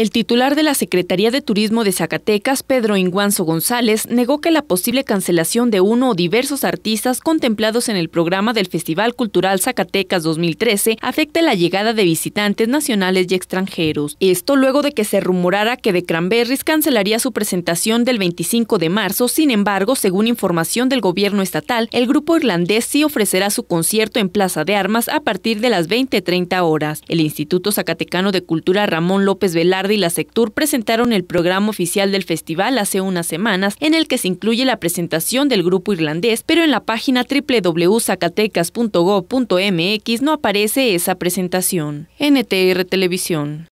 El titular de la Secretaría de Turismo de Zacatecas, Pedro Inguanzo González, negó que la posible cancelación de uno o diversos artistas contemplados en el programa del Festival Cultural Zacatecas 2013 afecte la llegada de visitantes nacionales y extranjeros. Esto luego de que se rumorara que de Cranberries cancelaría su presentación del 25 de marzo, sin embargo, según información del gobierno estatal, el grupo irlandés sí ofrecerá su concierto en Plaza de Armas a partir de las 20.30 horas. El Instituto Zacatecano de Cultura Ramón López Velarde y la Sectur presentaron el programa oficial del festival hace unas semanas, en el que se incluye la presentación del grupo irlandés, pero en la página www.zacatecas.gov.mx no aparece esa presentación. NTR Televisión.